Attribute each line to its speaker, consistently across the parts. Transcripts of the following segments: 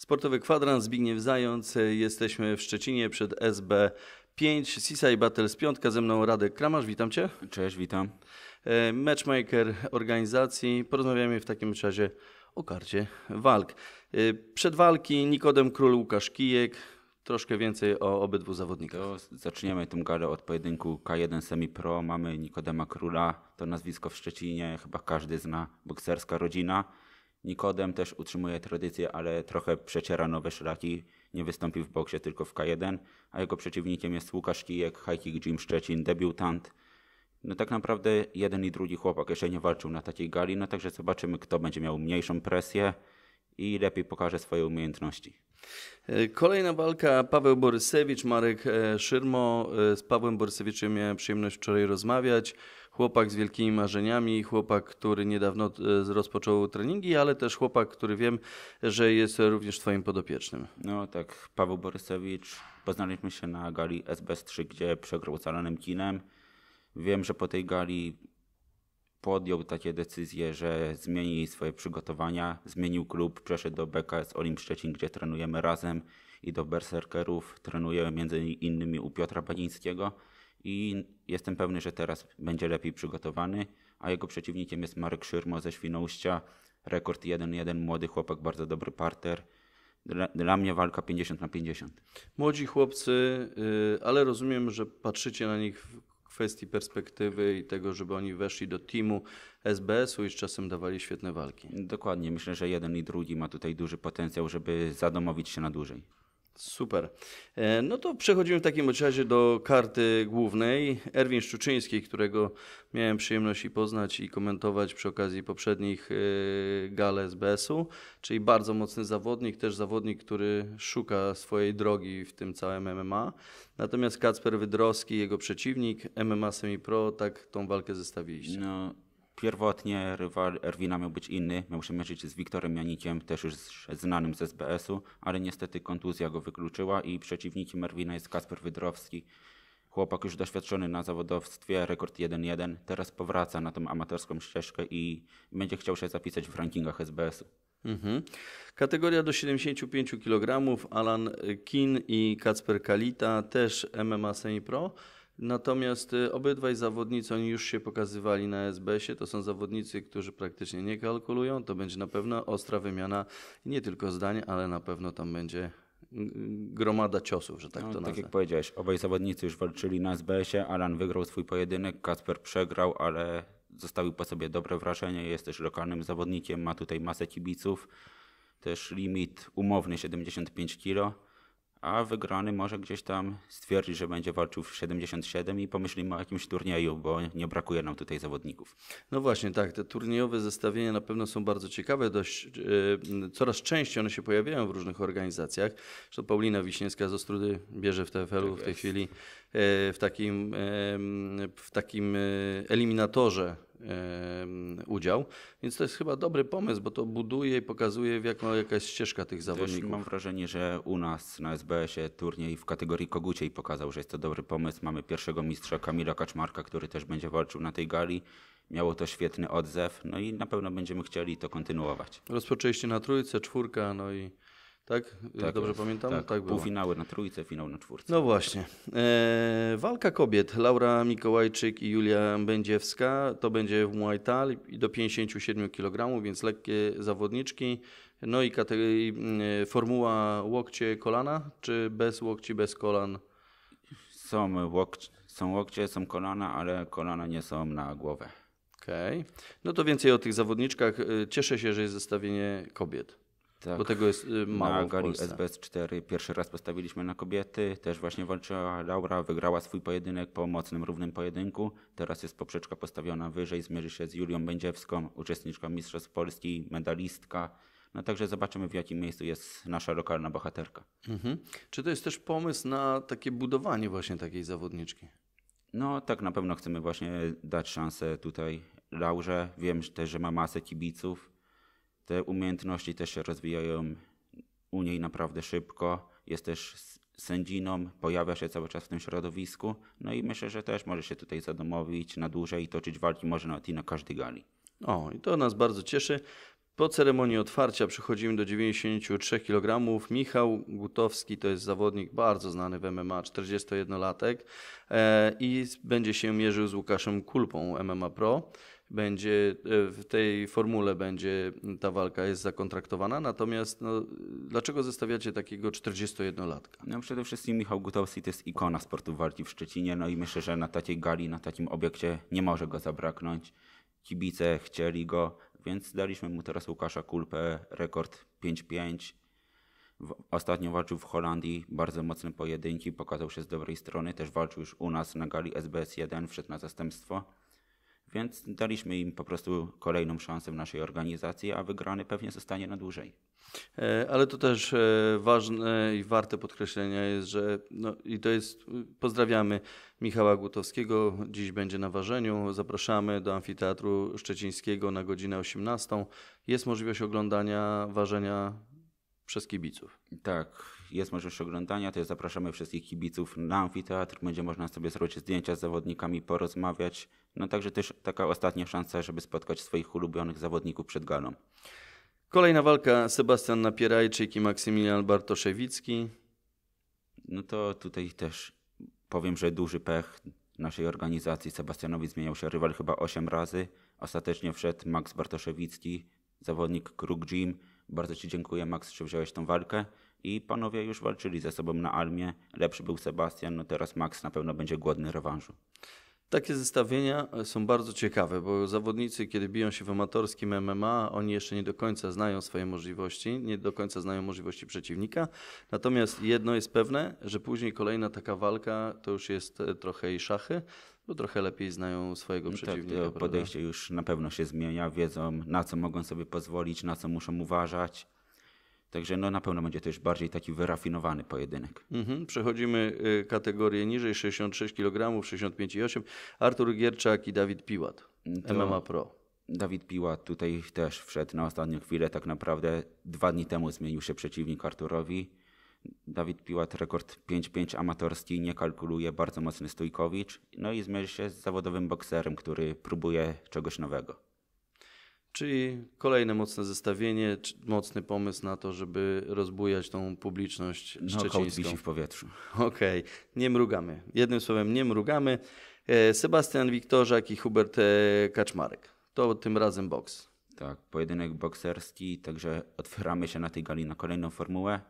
Speaker 1: Sportowy kwadrans Zbigniew Zając. Jesteśmy w Szczecinie przed SB5. Sisaj z piątka Ze mną Radek Kramarz. Witam Cię. Cześć, witam. E, matchmaker organizacji. Porozmawiamy w takim czasie o karcie walk. E, przed walki Nikodem Król Łukasz Kijek. Troszkę więcej o obydwu zawodnikach. To zaczniemy tę galę od pojedynku K1 Semi Pro. Mamy Nikodema
Speaker 2: Króla. To nazwisko w Szczecinie chyba każdy zna. Bokserska rodzina. Nikodem też utrzymuje tradycję, ale trochę przeciera nowe szlaki. Nie wystąpił w boksie, tylko w K1, a jego przeciwnikiem jest Łukasz Kijek, High Kick Szczecin, debiutant. No tak naprawdę jeden i drugi chłopak jeszcze nie walczył na takiej gali, no także zobaczymy, kto będzie miał mniejszą presję
Speaker 1: i lepiej pokaże swoje umiejętności. Kolejna walka Paweł Borysewicz, Marek e, Szyrmo. E, z Pawłem Borysewiczem miałem przyjemność wczoraj rozmawiać chłopak z wielkimi marzeniami, chłopak, który niedawno e, rozpoczął treningi, ale też chłopak, który wiem, że jest również Twoim podopiecznym. No tak, Paweł Borysewicz.
Speaker 2: Poznaliśmy się na gali SBS3, gdzie przegrał ocalonym kinem. Wiem, że po tej gali podjął takie decyzje, że zmieni swoje przygotowania, zmienił klub, przeszedł do BKS Olimp Szczecin, gdzie trenujemy razem i do Berserkerów. Trenuje między innymi u Piotra Bagińskiego i jestem pewny, że teraz będzie lepiej przygotowany, a jego przeciwnikiem jest Marek Szyrmo ze Świnoujścia, rekord 1-1, młody chłopak, bardzo dobry parter. Dla, dla, mnie walka 50 na 50.
Speaker 1: Młodzi chłopcy, y, ale rozumiem, że patrzycie na nich w kwestii perspektywy i tego, żeby oni weszli do teamu SBS-u i z czasem dawali świetne walki. Dokładnie, myślę, że jeden i drugi ma tutaj duży potencjał,
Speaker 2: żeby zadomowić się
Speaker 1: na dłużej. Super. E, no to przechodzimy w takim razie do karty głównej. Erwin Szczuczyński, którego miałem przyjemność i poznać i komentować przy okazji poprzednich e, gale SBS-u, czyli bardzo mocny zawodnik, też zawodnik, który szuka swojej drogi w tym całym MMA. Natomiast Kacper Wydrowski, jego przeciwnik, MMA Semi Pro, tak tą walkę zestawiliście. No Pierwotnie rywal Erwina miał być inny, miał się mierzyć z Wiktorem
Speaker 2: Janikiem, też już znanym z SBS-u, ale niestety kontuzja go wykluczyła i przeciwnikiem Erwina jest Kasper Wydrowski. Chłopak już doświadczony na zawodowstwie, rekord 1-1, teraz powraca na tą amatorską ścieżkę i będzie chciał się zapisać w rankingach SBS-u.
Speaker 1: Mhm. Kategoria do 75 kg, Alan Kin i Kacper Kalita, też MMA Semi Pro. Natomiast y, obydwaj zawodnicy, oni już się pokazywali na SBS-ie, to są zawodnicy, którzy praktycznie nie kalkulują, to będzie na pewno ostra wymiana nie tylko zdań, ale na pewno tam będzie mm, mm, gromada ciosów, że tak no, to tak nazwę. Tak jak
Speaker 2: powiedziałeś, obaj zawodnicy już walczyli na SBS-ie, Alan wygrał swój pojedynek, Kasper przegrał, ale zostawił po sobie dobre wrażenie, jest też lokalnym zawodnikiem, ma tutaj masę kibiców, też limit umowny 75 kg a wygrany może gdzieś tam stwierdzić, że będzie walczył w 77 i pomyślimy o jakimś turnieju, bo nie brakuje nam
Speaker 1: tutaj zawodników. No właśnie, tak, te turniejowe zestawienia na pewno są bardzo ciekawe, dość, yy, coraz częściej one się pojawiają w różnych organizacjach. Zresztą Paulina Wiśniewska z Ostrudy bierze w TFL-u tak w tej chwili yy, w takim, yy, w takim eliminatorze udział. Więc to jest chyba dobry pomysł, bo to buduje i pokazuje, jaka, jaka jest ścieżka tych zawodników. Też mam wrażenie, że u nas na SBS-ie turniej w
Speaker 2: kategorii koguciej pokazał, że jest to dobry pomysł. Mamy pierwszego mistrza Kamila Kaczmarka, który też będzie walczył na tej gali. Miało to świetny odzew, no i na pewno będziemy chcieli to kontynuować.
Speaker 1: Rozpoczęliście na trójce, czwórka, no i tak? tak Dobrze jest. pamiętam? Tak, tak Półfinały na trójce, finał na czwórce. No właśnie. E, walka kobiet. Laura Mikołajczyk i Julia Będziewska. To będzie w Muay Thai do 57 kg, więc lekkie zawodniczki. No i kategorii, mm, formuła łokcie kolana, czy bez łokci, bez kolan? Są łokcie, są, łokcie, są kolana, ale kolana nie są na głowę. Okej. Okay. No to więcej o tych zawodniczkach. E, cieszę się, że jest zestawienie kobiet. Tak. Bo tego jest y, mało. Na gali SBS4 pierwszy raz postawiliśmy na kobiety.
Speaker 2: Też właśnie walczyła Laura, wygrała swój pojedynek po mocnym, równym pojedynku. Teraz jest poprzeczka postawiona wyżej, zmierzy się z Julią Będziewską, uczestniczką Mistrzostw Polski, medalistka. No także zobaczymy, w jakim miejscu jest nasza lokalna bohaterka.
Speaker 1: Mhm. Czy to jest też pomysł na takie budowanie właśnie takiej zawodniczki?
Speaker 2: No tak, na pewno chcemy właśnie dać szansę tutaj Laurze. Wiem też, że ma masę kibiców te umiejętności też się rozwijają u niej naprawdę szybko. Jest też sędziną, pojawia się cały czas w tym środowisku. No i myślę, że też może się tutaj zadomowić na dłużej i toczyć walki może nawet i na każdej gali. O, i
Speaker 1: to nas bardzo cieszy. Po ceremonii otwarcia przechodzimy do 93 kg. Michał Gutowski to jest zawodnik bardzo znany w MMA, 41-latek e, i będzie się mierzył z Łukaszem Kulpą MMA Pro będzie e, w tej formule będzie ta walka jest zakontraktowana. Natomiast no, dlaczego zostawiacie takiego 41-latka? No przede wszystkim Michał
Speaker 2: Gutowski to jest ikona sportu walki w Szczecinie, no i myślę, że na takiej gali, na takim obiekcie nie może go zabraknąć. Kibice chcieli go, więc daliśmy mu teraz Łukasza Kulpę, rekord 5-5. Ostatnio walczył w Holandii, bardzo mocne pojedynki, pokazał się z dobrej strony, też walczył już u nas na gali SBS1, wszedł na zastępstwo. Więc daliśmy im po prostu kolejną szansę w naszej organizacji, a wygrany pewnie zostanie na
Speaker 1: dłużej. E, ale to też e, ważne i warte podkreślenia jest, że no i to jest, pozdrawiamy Michała Gutowskiego, dziś będzie na ważeniu. Zapraszamy do Amfiteatru Szczecińskiego na godzinę 18. Jest możliwość oglądania ważenia przez kibiców. Tak, jest możliwość oglądania, to zapraszamy wszystkich
Speaker 2: kibiców na amfiteatr, będzie można sobie zrobić zdjęcia z zawodnikami, porozmawiać. No także też
Speaker 1: taka ostatnia szansa, żeby spotkać swoich ulubionych zawodników przed galą. Kolejna walka Sebastian Napierajczyk i Maksymilian Bartoszewicki. No to tutaj też powiem, że duży
Speaker 2: pech naszej organizacji. Sebastianowi zmieniał się rywal chyba 8 razy. Ostatecznie wszedł Max Bartoszewicki, zawodnik Krug Gym bardzo Ci dziękuję, Max, że wziąłeś tą walkę. I panowie już walczyli ze sobą na armię. Lepszy był Sebastian, no teraz Max na pewno będzie głodny rewanżu.
Speaker 1: Takie zestawienia e, są bardzo ciekawe, bo zawodnicy, kiedy biją się w amatorskim MMA, oni jeszcze nie do końca znają swoje możliwości, nie do końca znają możliwości przeciwnika. Natomiast jedno jest pewne, że później kolejna taka walka to już jest e, trochę i szachy, bo trochę lepiej znają swojego no tak, przeciwnika. Tak, podejście prawda?
Speaker 2: już na pewno się zmienia, wiedzą na co mogą sobie pozwolić, na co muszą uważać. Także no, na pewno będzie to już bardziej taki wyrafinowany pojedynek.
Speaker 1: Mhm, przechodzimy y, kategorię niżej 66 kg, 65,8. Artur Gierczak i Dawid Piłat, to MMA Pro.
Speaker 2: Dawid Piłat tutaj też wszedł na ostatnią chwilę. Tak naprawdę dwa dni temu zmienił się przeciwnik Arturowi. Dawid Piłat rekord 5-5 amatorski nie kalkuluje, bardzo mocny Stójkowicz. No i zmierzy się z zawodowym bokserem, który próbuje czegoś nowego.
Speaker 1: Czyli kolejne mocne zestawienie, mocny pomysł na to, żeby rozbujać tą publiczność szczecińską. No, w powietrzu. Okej, okay. nie mrugamy. Jednym słowem, nie mrugamy. E, Sebastian Wiktorzak i Hubert e, Kaczmarek. To tym razem boks. Tak, pojedynek bokserski, także
Speaker 2: otwieramy się na tej gali na kolejną formułę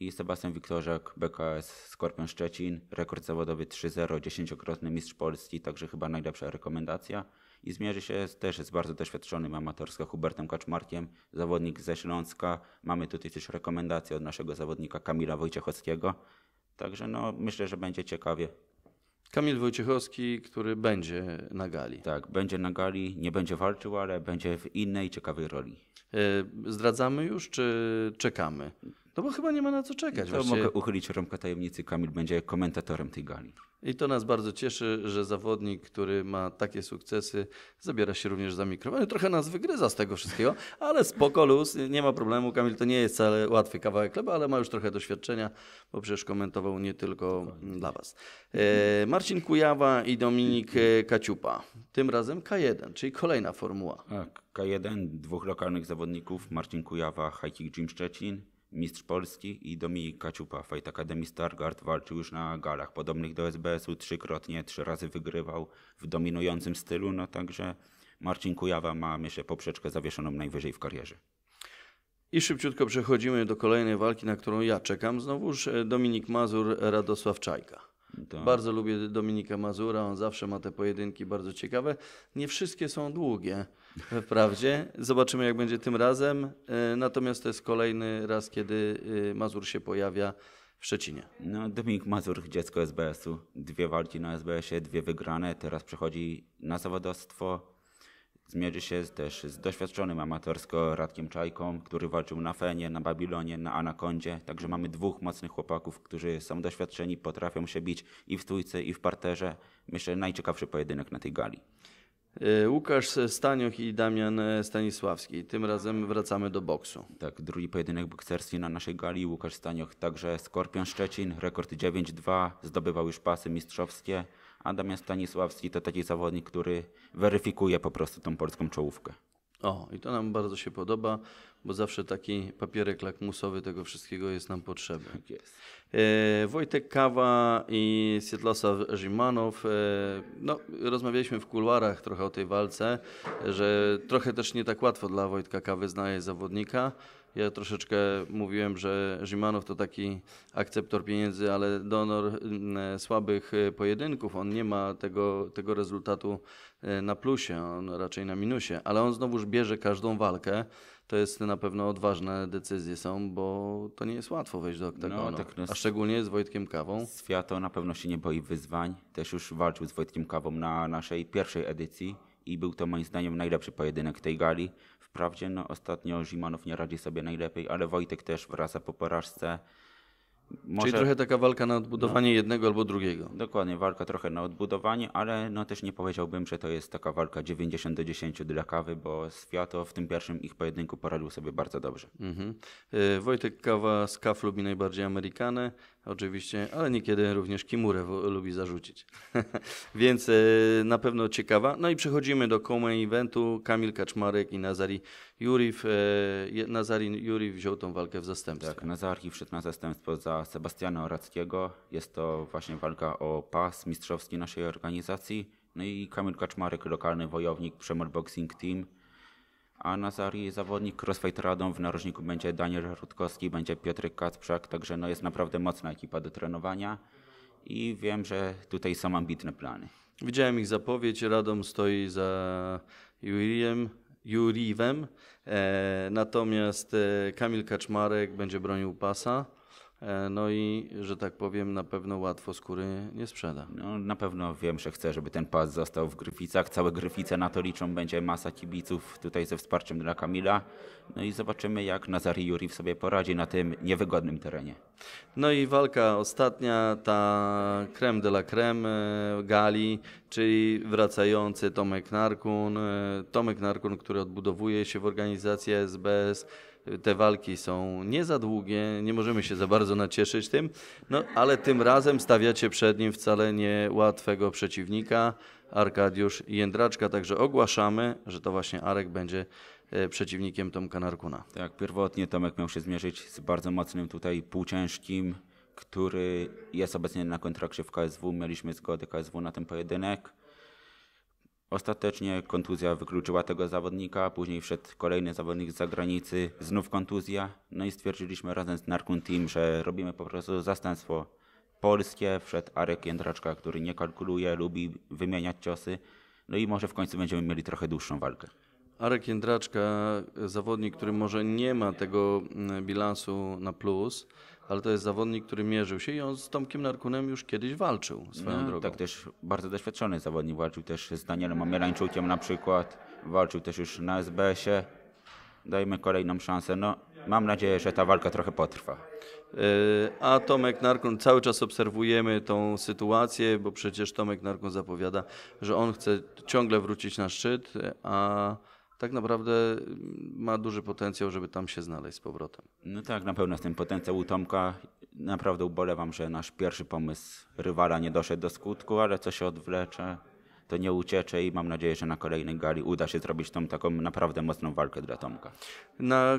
Speaker 2: i Sebastian Wiktorzak, BKS Skorpion Szczecin, rekord zawodowy 3-0, dziesięciokrotny mistrz Polski, także chyba najlepsza rekomendacja. I zmierzy się też z bardzo doświadczonym amatorsko Hubertem Kaczmarkiem, zawodnik ze Śląska. Mamy tutaj też rekomendację od naszego zawodnika Kamila Wojciechowskiego. Także no, myślę, że będzie ciekawie. Kamil Wojciechowski, który będzie na gali. Tak, będzie na gali, nie będzie walczył, ale będzie w innej, ciekawej roli. E, zdradzamy już,
Speaker 1: czy czekamy? No bo chyba nie ma na co czekać. To mogę
Speaker 2: uchylić rąbka tajemnicy. Kamil będzie komentatorem tej gali.
Speaker 1: I to nas bardzo cieszy, że zawodnik, który ma takie sukcesy, zabiera się również za mikrofon. Trochę nas wygryza z tego wszystkiego, ale spoko luz, nie ma problemu. Kamil to nie jest wcale łatwy kawałek chleba, ale ma już trochę doświadczenia, bo przecież komentował nie tylko Dokładnie. dla Was. E, Marcin Kujawa i Dominik e, Kaciupa. Tym razem K1, czyli kolejna formuła. Tak, K1, dwóch
Speaker 2: lokalnych zawodników, Marcin Kujawa, High Kick Szczecin Mistrz Polski i Dominik Kaciupa, Fight Academy Stargard, walczył już na galach podobnych do SBS-u trzykrotnie, trzy razy wygrywał w dominującym stylu, no także Marcin Kujawa ma, myślę, poprzeczkę zawieszoną najwyżej w karierze.
Speaker 1: I szybciutko przechodzimy do kolejnej walki, na którą ja czekam. Znowuż e, Dominik Mazur, Radosław Czajka. To. Bardzo lubię Dominika Mazura, on zawsze ma te pojedynki bardzo ciekawe. Nie wszystkie są długie wprawdzie. Zobaczymy, jak będzie tym razem. E, natomiast to jest kolejny raz, kiedy e, Mazur się pojawia w Szczecinie. No, Dominik Mazur,
Speaker 2: dziecko SBS-u. Dwie walki na SBS-ie, dwie wygrane. Teraz przechodzi na zawodowstwo. Zmierzy się też z doświadczonym amatorsko Radkiem Czajką, który walczył na Fenie, na Babilonie, na Anakondzie. Także mamy dwóch mocnych chłopaków, którzy są doświadczeni, potrafią się bić i w stójce, i w parterze. Myślę, najciekawszy pojedynek na tej gali.
Speaker 1: E, Łukasz Staniuch i Damian Stanisławski. Tym razem wracamy do boksu. Tak,
Speaker 2: drugi pojedynek bokserski na naszej gali. Łukasz Staniuch także Skorpion Szczecin, rekord 9-2, zdobywał już pasy mistrzowskie. A Damian Stanisławski to taki zawodnik, który weryfikuje po prostu tą polską czołówkę.
Speaker 1: O, i to nam bardzo się podoba, bo zawsze taki papierek lakmusowy tego wszystkiego jest nam potrzebny. Tak jest. E, Wojtek Kawa i Sietlasa Rzymanow. E, no, rozmawialiśmy w kuluarach trochę o tej walce, że trochę też nie tak łatwo dla Wojtka Kawy znaje zawodnika. Ja troszeczkę mówiłem, że Zimanow to taki akceptor pieniędzy, ale donor mm, e, słabych e, pojedynków. On nie ma tego, tego rezultatu e, na plusie, on raczej na minusie, ale on znowuż bierze każdą walkę. To jest na pewno odważne decyzje są, bo to nie jest łatwo wejść do no, oktagonu, no, tak, no, a szczególnie z Wojtkiem Kawą. Świato
Speaker 2: na pewno się nie boi wyzwań, też już walczył z Wojtkiem Kawą na naszej pierwszej edycji i był to moim zdaniem najlepszy pojedynek tej gali. Wprawdzie no, ostatnio Zimanow nie radzi sobie najlepiej, ale Wojtek też wraca po porażce. Może... Czyli trochę taka walka na odbudowanie no, jednego albo drugiego. Dokładnie, walka trochę na odbudowanie, ale no też nie powiedziałbym, że to jest taka walka 90 do 10 dla kawy, bo Świato w tym pierwszym ich pojedynku poradził sobie bardzo dobrze. Mhm.
Speaker 1: Y, Wojtek Kawa z KAF lubi najbardziej Amerykanę, oczywiście, ale niekiedy również Kimurę lubi zarzucić. Więc e, na pewno ciekawa. No i przechodzimy do Komen Eventu. Kamil Kaczmarek i Nazari Juriw. E, Nazari Jurif wziął tą walkę w zastępstwie. Tak, Nazari wszedł na zastępstwo za Sebastiana Orackiego. Jest to
Speaker 2: właśnie walka o pas mistrzowski naszej organizacji. No i Kamil Kaczmarek, lokalny wojownik, Przemor Boxing Team a na serii zawodnik Crossfight Radą w narożniku będzie Daniel Rutkowski, będzie Piotr Kacprzak, także no jest naprawdę mocna ekipa do trenowania i wiem, że tutaj są ambitne plany.
Speaker 1: Widziałem ich zapowiedź, Radom stoi za Juriem, Juriwem, e, natomiast e, Kamil Kaczmarek będzie bronił pasa. E, no i, że tak powiem, na pewno łatwo skóry nie sprzeda.
Speaker 2: No, na pewno wiem, że chcę, żeby ten pas został w Gryficach. Całe Gryfice na to liczą. Będzie masa kibiców tutaj ze wsparciem dla Kamila. No i zobaczymy, jak Nazari Juriw sobie poradzi na tym niewygodnym terenie.
Speaker 1: No i walka ostatnia, ta creme de la creme e, Gali, czyli wracający Tomek Narkun. E, Tomek Narkun, który odbudowuje się w organizacji SBS te walki są nie za długie, nie możemy się za bardzo nacieszyć tym, no ale tym razem stawiacie przed nim wcale nie łatwego przeciwnika, Arkadiusz Jędraczka, także ogłaszamy, że to właśnie Arek będzie e, przeciwnikiem Tomka Narkuna. Tak, pierwotnie Tomek
Speaker 2: miał się zmierzyć z bardzo mocnym tutaj półciężkim, który jest obecnie na kontrakcie w KSW. Mieliśmy zgodę KSW na ten pojedynek. Ostatecznie kontuzja wykluczyła tego zawodnika, później wszedł kolejny zawodnik z zagranicy, znów kontuzja. No i stwierdziliśmy razem z Narkun Team, że robimy po prostu zastępstwo polskie. Wszedł Arek Jędraczka, który nie kalkuluje, lubi wymieniać ciosy. No i może w końcu będziemy mieli trochę dłuższą walkę.
Speaker 1: Arek Jędraczka, zawodnik, który może nie ma tego mm, bilansu na plus, ale to jest zawodnik, który mierzył się i on z Tomkiem Narkunem już kiedyś walczył swoją no, drogą. Tak, też bardzo doświadczony zawodnik, walczył też z Danielem Amielańczukiem na
Speaker 2: przykład, walczył też już na SBS-ie. Dajmy kolejną szansę. No, mam nadzieję, że ta walka trochę potrwa.
Speaker 1: E, a Tomek Narkun, cały czas obserwujemy tą sytuację, bo przecież Tomek Narkun zapowiada, że on chce ciągle wrócić na szczyt, a tak naprawdę mm, ma duży potencjał, żeby tam się znaleźć z powrotem.
Speaker 2: No tak, na pewno jest ten potencjał u Tomka. Naprawdę ubolewam, że nasz pierwszy pomysł rywala nie doszedł do skutku, ale co się odwlecze, to nie uciecze i mam nadzieję, że na kolejnej gali uda się zrobić tą taką naprawdę mocną walkę dla Tomka.
Speaker 1: Na,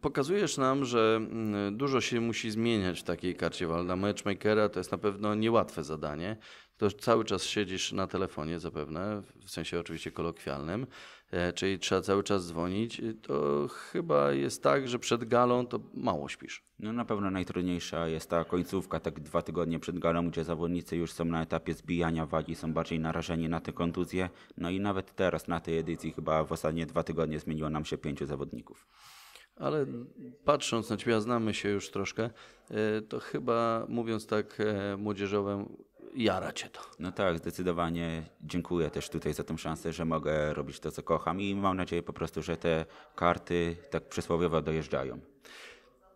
Speaker 1: pokazujesz nam, że mm, dużo się musi zmieniać w takiej karcie walna. Dla matchmakera to jest na pewno niełatwe zadanie. To cały czas siedzisz na telefonie zapewne, w sensie oczywiście kolokwialnym. E, czyli trzeba cały czas dzwonić, e, to chyba jest tak, że przed galą to mało śpisz. No na pewno najtrudniejsza jest ta końcówka, tak dwa tygodnie przed
Speaker 2: galą, gdzie zawodnicy już są na etapie zbijania wagi, są bardziej narażeni na te kontuzje. No i nawet teraz na tej edycji chyba w ostatnie dwa tygodnie zmieniło nam się pięciu zawodników.
Speaker 1: Ale patrząc na Ciebie, a znamy się już troszkę, e, to chyba mówiąc tak młodzieżowym jara cię to.
Speaker 2: No tak, zdecydowanie dziękuję też tutaj za tę szansę, że mogę robić to, co kocham i mam nadzieję po prostu, że te karty tak przysłowiowo dojeżdżają.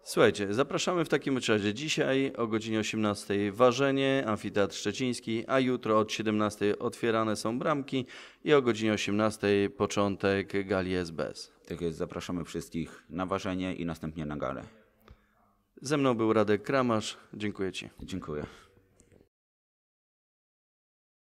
Speaker 1: Słuchajcie, zapraszamy w takim razie dzisiaj o godzinie 18 ważenie, amfiteatr szczeciński, a jutro od 17 otwierane są bramki i o godzinie 18 początek gali SBS. Tak jest, zapraszamy wszystkich na ważenie i następnie na galę. Ze mną był Radek Kramarz. Dziękuję Ci. Dziękuję.